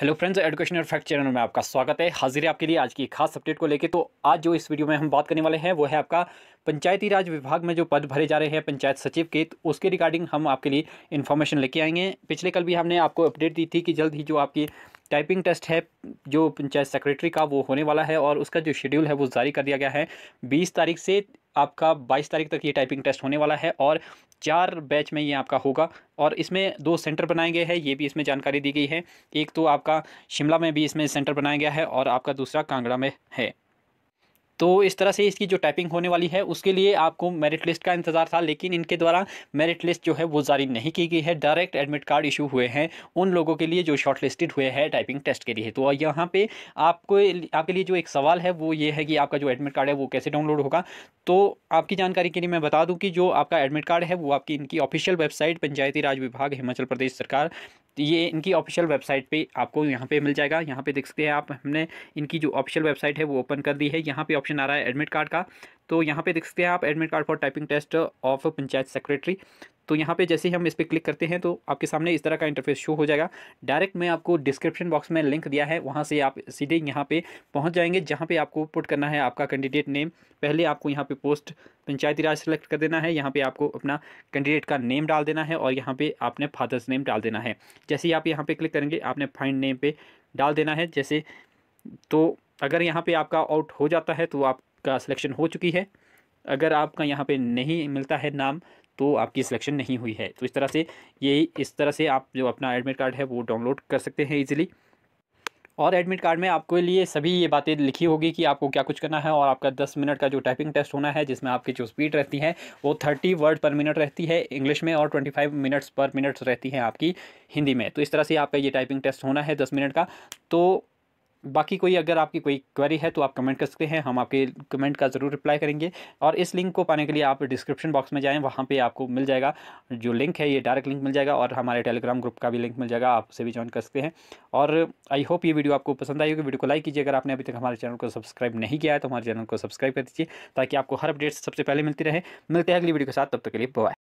hello friends education और fact channel में आपका स्वागत है हाजिर है आपके लिए आज की खास अपडेट को लेकर तो आज जो इस वीडियो में हम बात करने वाले हैं वो है आपका पंचायती राज विभाग में जो पद भरे जा रहे हैं पंचायत सचिव के तो उसके रिगार्डिंग हम आपके लिए इन्फॉर्मेशन लेके आएंगे पिछले कल भी हमने आपको अपडेट दी थी कि जल्द ही जो आपकी टाइपिंग टेस्ट है जो पंचायत सेक्रेटरी का वो होने वाला है और उसका जो शेड्यूल है वो जारी कर दिया गया है बीस तारीख से आपका 22 तारीख तक ये टाइपिंग टेस्ट होने वाला है और चार बैच में ये आपका होगा और इसमें दो सेंटर बनाए गए हैं ये भी इसमें जानकारी दी गई है एक तो आपका शिमला में भी इसमें सेंटर बनाया गया है और आपका दूसरा कांगड़ा में है तो इस तरह से इसकी जो टाइपिंग होने वाली है उसके लिए आपको मेरिट लिस्ट का इंतज़ार था लेकिन इनके द्वारा मेरिट लिस्ट जो है वो जारी नहीं की गई है डायरेक्ट एडमिट कार्ड इशू हुए हैं उन लोगों के लिए जो शॉर्ट लिस्टेड हुए हैं टाइपिंग टेस्ट के लिए तो यहाँ पर आपको आपके लिए जो एक सवाल है वो ये है कि आपका जो एडमिट कार्ड है वो कैसे डाउनलोड होगा तो आपकी जानकारी के लिए मैं बता दूँ कि जो आपका एडमिट कार्ड है वो आपकी इनकी ऑफिशियल वेबसाइट पंचायती राज विभाग हिमाचल प्रदेश सरकार तो ये इनकी ऑफिशियल वेबसाइट पे आपको यहाँ पे मिल जाएगा यहाँ पे देख सकते हैं आप हमने इनकी जो ऑफिशियल वेबसाइट है वो ओपन कर दी है यहाँ पे ऑप्शन आ रहा है एडमिट कार्ड का तो यहाँ पे देख सकते हैं आप admit card for typing test of panchayat secretary तो यहाँ पे जैसे ही हम इस पर क्लिक करते हैं तो आपके सामने इस तरह का इंटरफेस शो हो जाएगा डायरेक्ट मैं आपको डिस्क्रिप्शन बॉक्स में लिंक दिया है वहाँ से आप सीधे यहाँ पे पहुँच जाएंगे जहाँ पे आपको पुट करना है आपका कैंडिडेट नेम पहले आपको यहाँ पे पोस्ट पंचायती राज सेलेक्ट कर देना है यहाँ पे आपको अपना कैंडिडेट का नेम डाल देना है और यहाँ पे आपने फादर्स नेम डाल देना है जैसे ही आप यहाँ पे क्लिक करेंगे आपने फाइंड नेम पे डाल देना है जैसे तो अगर यहाँ पे आपका आउट हो जाता है तो आपका सिलेक्शन हो चुकी है अगर आपका यहाँ पे नहीं मिलता है नाम तो आपकी सिलेक्शन नहीं हुई है तो इस तरह से ये इस तरह से आप जो अपना एडमिट कार्ड है वो डाउनलोड कर सकते हैं ईजिली और एडमिट कार्ड में आपके लिए सभी ये बातें लिखी होगी कि आपको क्या कुछ करना है और आपका 10 मिनट का जो टाइपिंग टेस्ट होना है जिसमें आपकी जो स्पीड रहती है वो 30 वर्ड पर मिनट रहती है इंग्लिश में और 25 मिनट्स पर मिनट्स रहती है आपकी हिंदी में तो इस तरह से आपका ये टाइपिंग टेस्ट होना है दस मिनट का तो बाकी कोई अगर आपकी कोई क्वेरी है तो आप कमेंट कर सकते हैं हम आपके कमेंट का ज़रूर रिप्लाई करेंगे और इस लिंक को पाने के लिए आप डिस्क्रिप्शन बॉक्स में जाएं वहाँ पे आपको मिल जाएगा जो लिंक है ये डायरेक्ट लिंक मिल जाएगा और हमारे टेलीग्राम ग्रुप का भी लिंक मिल जाएगा आप उसे भी ज्वाइन कर सकते हैं और आई होप ये वीडियो आपको पसंद आई होगी वीडियो को लाइक कीजिए अगर आपने अभी तक हमारे चैनल को सब्सक्राइब नहीं किया है तो हमारे चैनल को सब्सक्राइब कर दीजिए ताकि आपको हर अपडेट सबसे पहले मिलती रहे मिलते हैं अगली वीडियो के साथ तब तक के लिए बाय